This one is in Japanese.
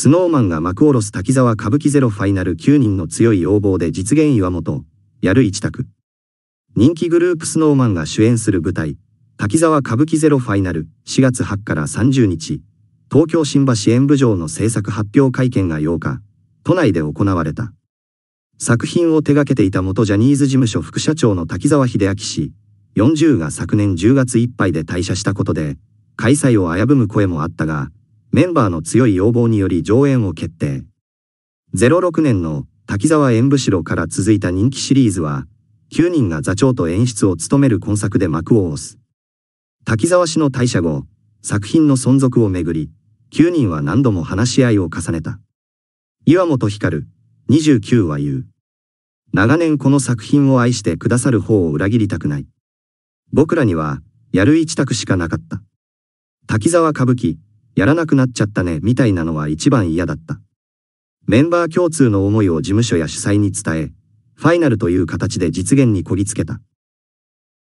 スノーマンが幕下ろす滝沢歌舞伎ゼロファイナル9人の強い要望で実現岩本、やる一択。人気グループスノーマンが主演する舞台、滝沢歌舞伎ゼロファイナル4月8から30日、東京新橋演舞場の制作発表会見が8日、都内で行われた。作品を手掛けていた元ジャニーズ事務所副社長の滝沢秀明氏、40が昨年10月いっぱいで退社したことで、開催を危ぶむ声もあったが、メンバーの強い要望により上演を決定。06年の滝沢演武城から続いた人気シリーズは、9人が座長と演出を務める今作で幕を押す。滝沢氏の退社後、作品の存続をめぐり、9人は何度も話し合いを重ねた。岩本光、29は言う。長年この作品を愛してくださる方を裏切りたくない。僕らには、やる一択しかなかった。滝沢歌舞伎、やらなくなっちゃったねみたいなのは一番嫌だった。メンバー共通の思いを事務所や主催に伝え、ファイナルという形で実現にこぎつけた。